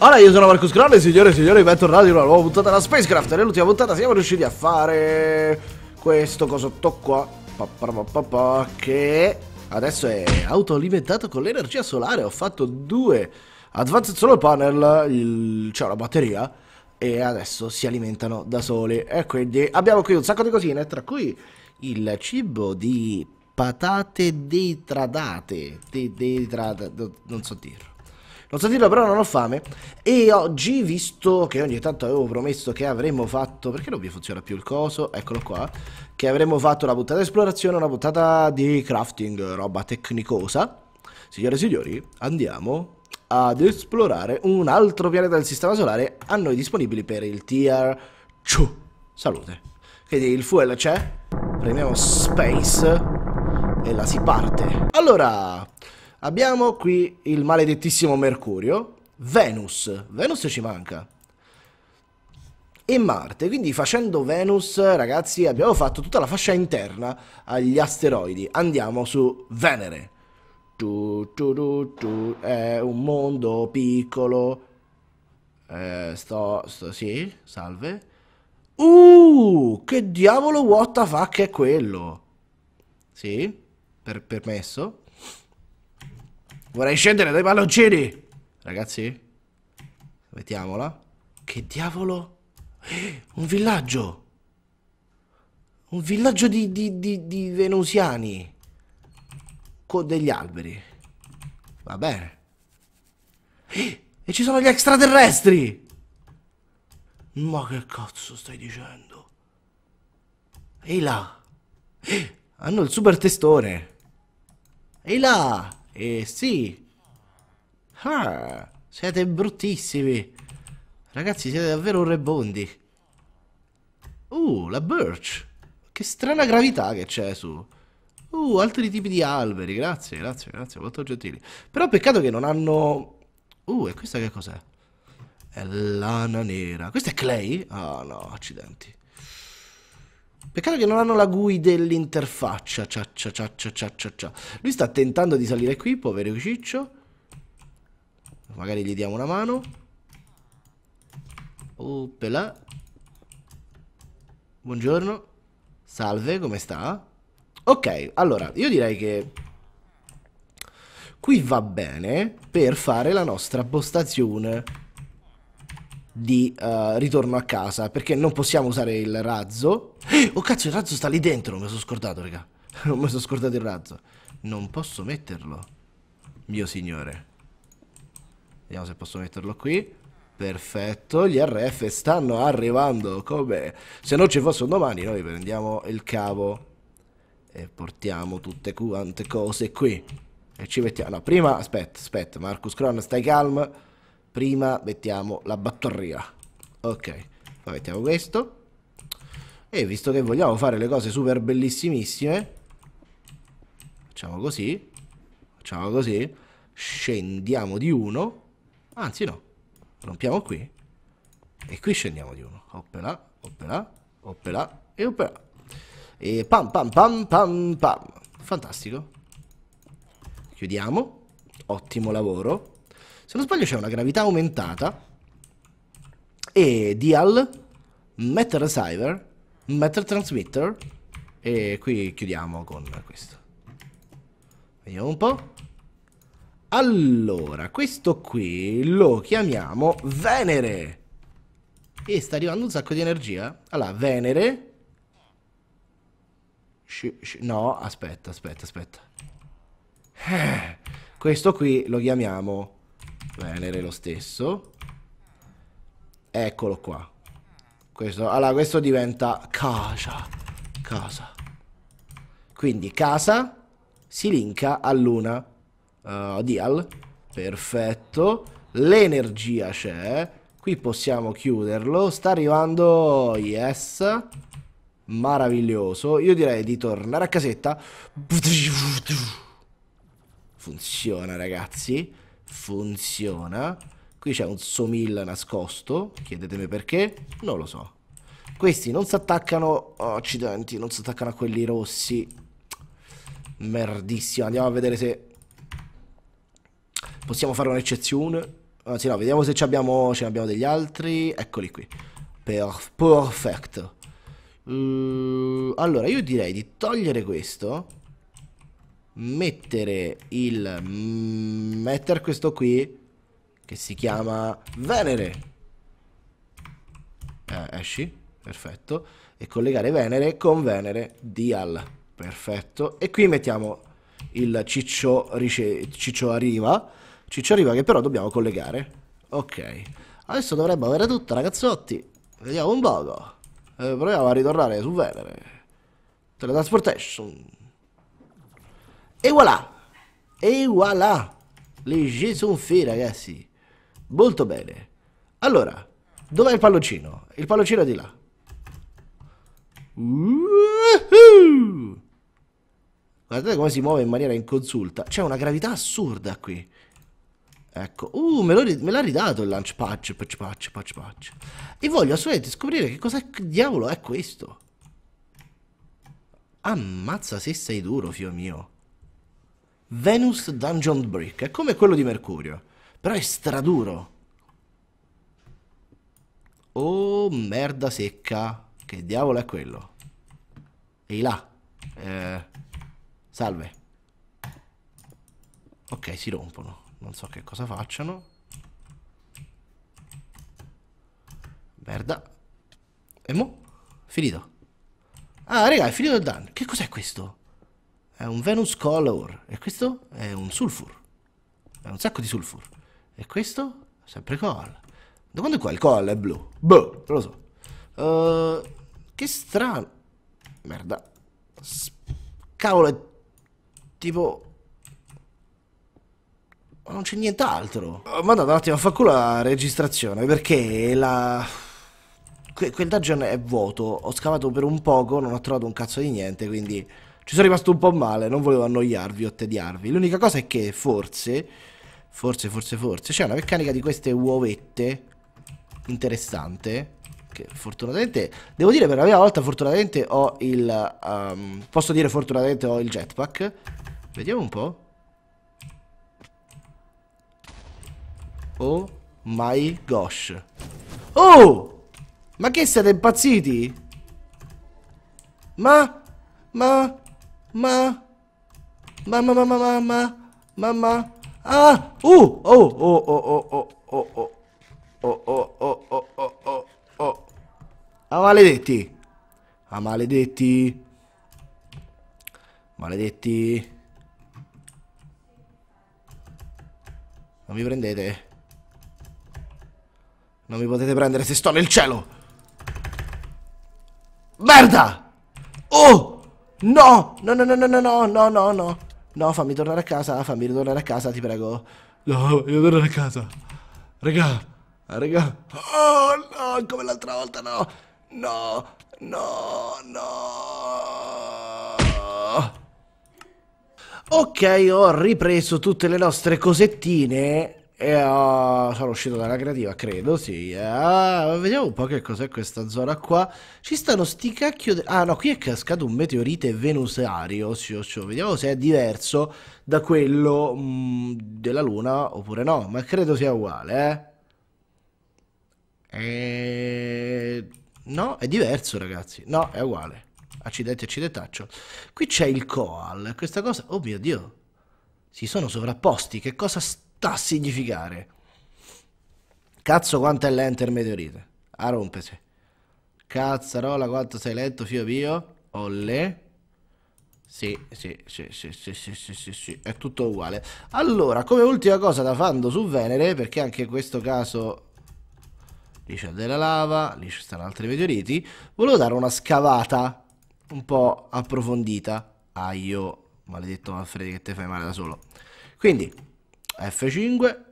Allora io sono Marcus Grande, signore e signori, bentornati in una nuova puntata della Spacecraft Nell'ultima puntata siamo riusciti a fare questo cosotto qua Che adesso è autoalimentato con l'energia solare Ho fatto due Advanced Solar Panel, c'è una batteria E adesso si alimentano da soli E quindi abbiamo qui un sacco di cosine Tra cui il cibo di patate detradate de, de, Non so dirlo non so dirlo, però non ho fame. E oggi, visto che ogni tanto avevo promesso che avremmo fatto... Perché non vi funziona più il coso? Eccolo qua. Che avremmo fatto una puntata di esplorazione, una puntata di crafting, roba tecnicosa. Signore e signori, andiamo ad esplorare un altro pianeta del Sistema Solare a noi disponibili per il tier... 2. Salute. Quindi il fuel c'è. Premiamo space. E la si parte. Allora... Abbiamo qui il maledettissimo Mercurio, Venus, Venus ci manca, e Marte. Quindi facendo Venus, ragazzi, abbiamo fatto tutta la fascia interna agli asteroidi. Andiamo su Venere. Tu, tu, tu, tu, è un mondo piccolo. Eh, sto, sto, sì, salve. Uh, che diavolo what the fuck è quello? Sì, per, permesso. Vorrei scendere dai palloncini. Ragazzi. Mettiamola. Che diavolo? un villaggio. Un villaggio di, di, di, di venusiani. Con degli alberi. Va bene. e ci sono gli extraterrestri. Ma che cazzo stai dicendo? Ehi là. hanno il super testone. Ehi là. Eh sì. Ah, siete bruttissimi. Ragazzi, siete davvero rebondi. Uh, la birch. Che strana gravità che c'è su. Uh, altri tipi di alberi. Grazie, grazie, grazie. Molto gentili. Però peccato che non hanno... Uh, e questa che cos'è? È lana nera. Questa è clay? Ah, oh, no, accidenti. Peccato che non hanno la GUI dell'interfaccia. Cia, cia, cia, cia, cia, cia. Lui sta tentando di salire qui, povero Ciccio. Magari gli diamo una mano. Oppela. Buongiorno. Salve, come sta? Ok, allora, io direi che qui va bene per fare la nostra postazione di uh, ritorno a casa perché non possiamo usare il razzo. Oh cazzo, il razzo sta lì dentro, Non me lo sono scordato, raga. non me lo sono scordato il razzo. Non posso metterlo, mio signore. Vediamo se posso metterlo qui. Perfetto, gli RF stanno arrivando come se non ci fossero domani noi prendiamo il cavo e portiamo tutte quante cose qui e ci mettiamo. No, prima aspetta, aspetta, Marcus Cron, stai calmo prima mettiamo la batteria ok poi mettiamo questo e visto che vogliamo fare le cose super bellissimissime facciamo così facciamo così scendiamo di uno anzi no rompiamo qui e qui scendiamo di uno oppela oppela oppela e oppela e pam pam pam pam pam fantastico chiudiamo ottimo lavoro se non sbaglio c'è una gravità aumentata e dial Matter Receiver, Matter Transmitter e qui chiudiamo con questo. Vediamo un po'. Allora, questo qui lo chiamiamo Venere. E sta arrivando un sacco di energia. Allora, Venere. Sh sh no, aspetta, aspetta, aspetta. Eh, questo qui lo chiamiamo Venere lo stesso. Eccolo qua. Questo, allora, questo diventa casa. Casa. Quindi casa si linka a luna. Uh, eh, dial. Perfetto. L'energia c'è. Qui possiamo chiuderlo. Sta arrivando... Yes. Maraviglioso. Io direi di tornare a casetta. Funziona, ragazzi funziona. Qui c'è un somil nascosto, chiedetemi perché, non lo so. Questi non si attaccano, oh, accidenti, non si attaccano a quelli rossi. Merdissimo, andiamo a vedere se possiamo fare un'eccezione. Anzi ah, no, vediamo se abbiamo, ce ne abbiamo degli altri. Eccoli qui. Per, perfetto. Uh, allora, io direi di togliere questo mettere il... Mm, mettere questo qui che si chiama Venere. Eh, esci, perfetto. E collegare Venere con Venere Dial, perfetto. E qui mettiamo il ciccio, rice... ciccio arriva, ciccio arriva che però dobbiamo collegare. Ok, adesso dovrebbe avere tutto ragazzotti. Vediamo un poco. Eh, proviamo a ritornare su Venere. Teletrasportation. E voilà! E voilà! Le G sono fe, ragazzi! Molto bene! Allora, dov'è il palloncino? Il palloncino è di là. Guardate come si muove in maniera inconsulta. C'è una gravità assurda qui. Ecco. Uh, me, l'ha ridato il launch patch, patch, patch, patch, patch. E voglio assolutamente scoprire che cosa diavolo è questo. Ammazza se sei duro, fio mio. Venus Dungeon Brick. È come quello di Mercurio, però è straduro. Oh, merda secca. Che diavolo è quello? Ehi là. Eh, salve. Ok, si rompono. Non so che cosa facciano. Merda. E mo? Finito. Ah, raga, è finito il danno. Che cos'è questo? è un Venus Color e questo è un Sulfur. È un sacco di Sulfur. E questo? Sempre Coal. Da quando è qua il Coal è blu? Boh, non lo so. Uh, che strano. Merda. Cavolo, è tipo... Ma non c'è nient'altro. Eh, ma mandato un attimo a culo la registrazione perché la... Que quel dungeon è vuoto. Ho scavato per un poco, non ho trovato un cazzo di niente, quindi ci sono rimasto un po' male, non volevo annoiarvi o tediarvi. L'unica cosa è che forse, forse, forse, forse, c'è una meccanica di queste uovette interessante. Che fortunatamente, devo dire per la prima volta, fortunatamente ho il, um, posso dire fortunatamente ho il jetpack. Vediamo un po'. Oh my gosh. Oh! Ma che siete impazziti? Ma... Ma... Ma... Mamma mamma mamma ma ma ma oh oh oh Uh! Oh oh oh oh oh oh oh oh oh oh oh oh oh Ah maledetti! Ah maledetti! Maledetti! Non mi prendete! Non mi potete prendere se sto nel cielo! Merda! Oh! No! No, no, no, no, no, no, no, no, no. No, fammi tornare a casa, fammi ritornare a casa, ti prego. No, voglio tornare a casa. Raga, raga. Oh, no, come l'altra volta, no. No, no, no. Ok, ho ripreso tutte le nostre cosettine e uh, sono uscito dalla creativa, credo, sì. Uh, vediamo un po' che cos'è questa zona qua. Ci stanno sti cacchio... De... Ah no, qui è cascato un meteorite venusario. Cioè, cioè, vediamo se è diverso da quello mh, mm, della Luna oppure no. Ma credo sia uguale, eh. E... No, è diverso, ragazzi. No, è uguale. Accidenti, accidentaccio. Qui c'è il koal. Questa cosa... Oh mio Dio. Si sono sovrapposti. Che cosa... St- sta a significare? Cazzo quanto è lento il meteorite? A ah, rompese. Cazzarola quanto sei lento fio mio? Olle. Sì, sì, sì, sì, sì, sì, sì, sì, sì, è tutto uguale. Allora, come ultima cosa da fando su Venere, perché anche in questo caso lì c'è della lava, lì ci stanno altri meteoriti, volevo dare una scavata un po' approfondita. Aio, maledetto Manfredi che te fai male da solo. Quindi, F5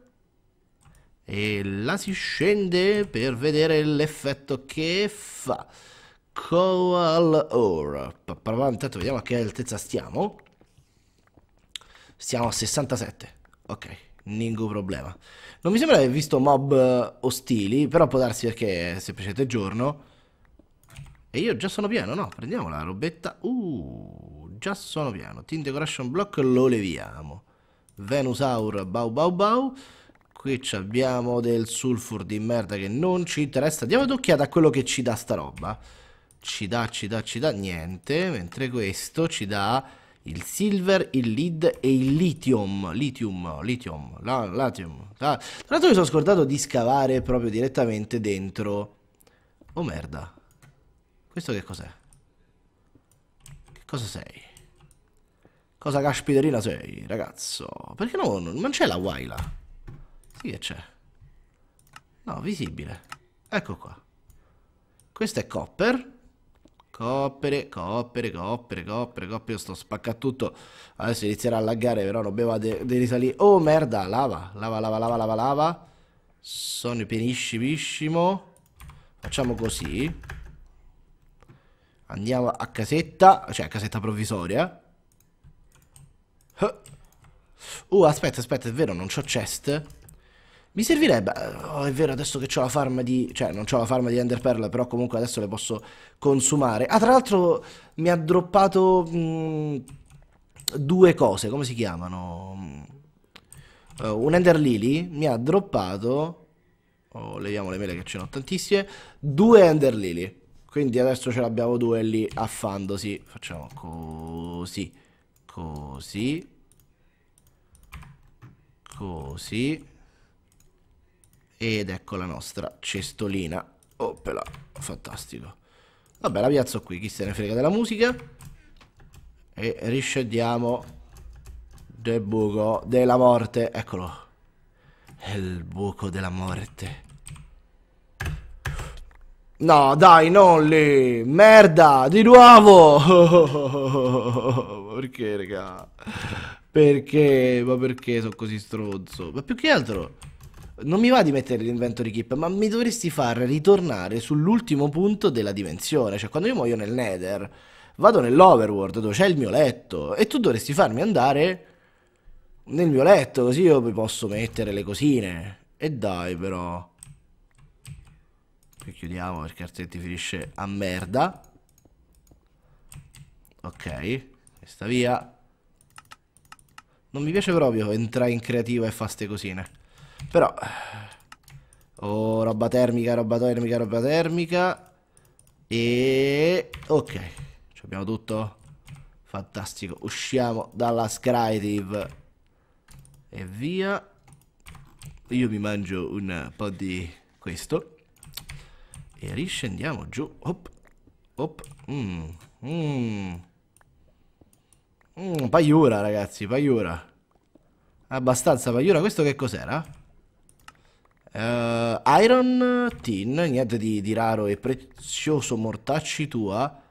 e la si scende per vedere l'effetto che fa Coal Ore intanto vediamo a che altezza stiamo stiamo a 67 ok Ningo problema non mi sembra di aver visto mob eh, ostili però può darsi perché è semplicemente giorno e io già sono pieno no prendiamo la robetta uh già sono pieno team decoration block lo leviamo Venusaur Bau Bau Bau Qui abbiamo del sulfur di merda che non ci interessa Diamo un'occhiata a quello che ci dà sta roba Ci dà, ci dà, ci dà niente Mentre questo ci dà il silver, il lead e il lithium Lithium, lithium, la, latium la. Tra l'altro mi sono scordato di scavare proprio direttamente dentro Oh merda Questo che cos'è? Che cosa sei? Cosa caspiterina sei, ragazzo? Perché no, non c'è la Waila? Sì che c'è. No, visibile. Ecco qua. Questo è Copper. Coppere, coppere, coppere, coppere, coppere. Io sto spaccando tutto. Adesso inizierà a laggare, però non bevate di risali. Oh, merda, lava, lava, lava, lava, lava, lava. Sono peniscimissimo. Facciamo così. Andiamo a casetta, cioè a casetta provvisoria. Uh, aspetta, aspetta, è vero, non c'ho chest. Mi servirebbe... Eh, oh, è vero, adesso che ho la farm di... Cioè, non ho la farm di Ender Pearl, però comunque adesso le posso consumare. Ah, tra l'altro mi ha droppato... Mh, mm, due cose, come si chiamano? Uh, un Ender Lily mi ha droppato... Oh, leviamo le mele che ce n'ho tantissime. Due Ender Lily. Quindi adesso ce l'abbiamo due lì affandosi. Facciamo così così così ed ecco la nostra cestolina oppela fantastico vabbè la piazzo qui chi se ne frega della musica e riscendiamo del buco della morte eccolo il buco della morte No, dai, non lì. Merda, di nuovo. perché, raga? Perché? Ma perché sono così stronzo? Ma più che altro... Non mi va di mettere l'inventory keep, ma mi dovresti far ritornare sull'ultimo punto della dimensione. Cioè, quando io muoio nel nether, vado nell'overworld dove c'è il mio letto. E tu dovresti farmi andare nel mio letto, così io posso mettere le cosine. E dai, però... Qui chiudiamo perché altrimenti finisce a merda. Ok, questa via. Non mi piace proprio entrare in creativa e fare ste cosine. Però... Oh, roba termica, roba termica, roba termica. E... Ok, Ci abbiamo tutto. Fantastico, usciamo dalla Skydive. E via. Io mi mangio un po' di questo. E riscendiamo giù. Op. Op. Mm. Mm. Mm, paiura, ragazzi, paiura. Abbastanza paiura. Questo che cos'era? Uh, iron tin, niente di, di, raro e prezioso mortacci tua.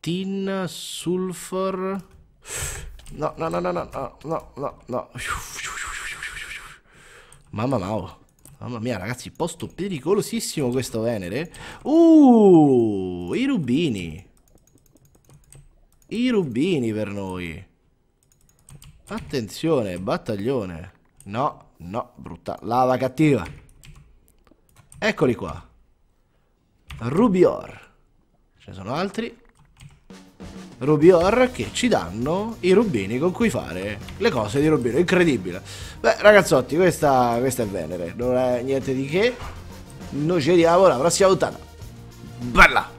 Tin, sulfur... No, no, no, no, no, no, no, no. Mamma mia. Mamma mia, ragazzi, posto pericolosissimo questo Venere. Uh, i rubini. I rubini per noi. Attenzione, battaglione. No, no, brutta. Lava cattiva. Eccoli qua. Rubior. Ce ne sono altri. Rubior che ci danno i rubini con cui fare le cose di Rubino, incredibile. Beh ragazzotti, questa, questa è Venere, non è niente di che. Noi ci vediamo la prossima puntata. Bella!